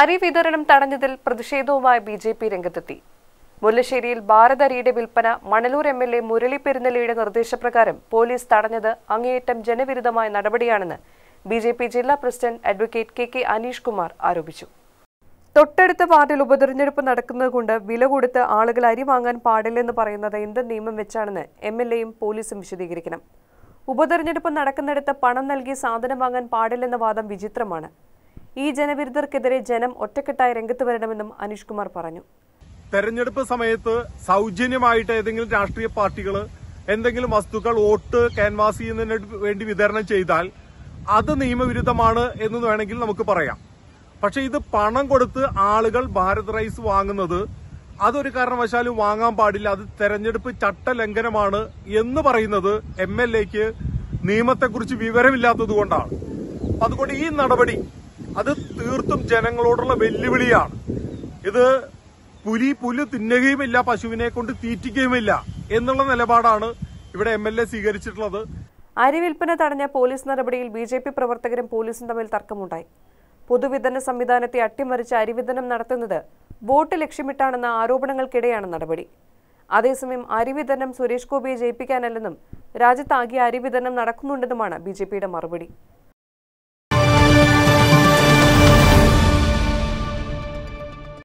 അരി വിതരണം തടഞ്ഞതിൽ പ്രതിഷേധവുമായി ബി ജെ പി രംഗത്തെത്തി മുല്ലശ്ശേരിയിൽ ഭാരത് അരിയുടെ വിൽപ്പന Manalur M L A Murali പെരുന്നലയുടെ നിർദ്ദേശപ്രകാരം പോലീസ് തടഞ്ഞത് അങ്ങേയറ്റം ജനവിരുദ്ധമായ നടപടിയാണെന്ന് ബി ജെ പി ജില്ലാ president advocate K K Aneesh Kumar ആരോപിച്ചു തൊട്ടടുത്ത വാർഡിൽ ഉപതെരഞ്ഞെടുപ്പ് നടക്കുന്നതുകൊണ്ട് വില കൊടുത്ത് ആളുകൾ അരി വാങ്ങാൻ പാടില്ലെന്ന് പറയുന്നത് എന്ത് നിയമം വെച്ചാണെന്ന് എം എൽ എയും പോലീസും വിശദീകരിക്കണം ഉപതെരഞ്ഞെടുപ്പ് നടക്കുന്നിടത്ത് പണം നൽകി സാധനം വാങ്ങാൻ പാടില്ലെന്ന വാദം വിചിത്രമാണ് ഈ ജനവിരുദ്ധർക്കെതിരെ ജനം ഒറ്റക്കെട്ടായി രംഗത്ത് വരണമെന്നും അനീഷ് കുമാർ പറഞ്ഞു തെരഞ്ഞെടുപ്പ് സമയത്ത് സൗജന്യമായിട്ട് ഏതെങ്കിലും രാഷ്ട്രീയ പാർട്ടികൾ എന്തെങ്കിലും വസ്തുക്കൾ വോട്ട് ക്യാൻവാസ് ചെയ്യുന്നതിന് വേണ്ടി വിതരണം ചെയ്താൽ അത് നിയമവിരുദ്ധമാണ് എന്ന് വേണമെങ്കിൽ നമുക്ക് പറയാം പക്ഷെ ഇത് പണം കൊടുത്ത് ആളുകൾ ഭാരത് റൈസ് വാങ്ങുന്നത് അതൊരു കാരണവശാലും വാങ്ങാൻ പാടില്ല അത് തെരഞ്ഞെടുപ്പ് ചട്ടലംഘനമാണ് എന്ന് പറയുന്നത് എം എൽ എക്ക് നിയമത്തെക്കുറിച്ച് വിവരമില്ലാത്തത് കൊണ്ടാണ് അതുകൊണ്ട് ഈ നടപടി അത് തീർത്തും ജനങ്ങളോടുള്ള വെല്ലുവിളിയാണ് ഇത് പുലി പുല്ല് തിന്നുകയുമില്ല പശുവിനെ കൊണ്ട് തീറ്റിക്കുകയുമില്ല എന്നുള്ള നിലപാടാണ് ഇവിടെ എം എൽ അരി വിൽപ്പന തടഞ്ഞ പോലീസ് നടപടിയിൽ ബി ജെ പി പ്രവർത്തകരും പോലീസും തമ്മിൽ തർക്കമുണ്ടായി പൊതുവിതരണ സംവിധാനത്തെ അട്ടിമറിച്ച് അരിവിതരണം നടത്തുന്നത് വോട്ട് ലക്ഷ്യമിട്ടാണെന്ന ആരോപണങ്ങൾക്കിടെയാണ് നടപടി അതേസമയം അരിവിതരണം സുരേഷ് ഗോപിയെ ജയിപ്പിക്കാനല്ലെന്നും രാജ്യത്താകെ അരിവിതരണം നടക്കുന്നുണ്ടെന്നുമാണ് ബി മറുപടി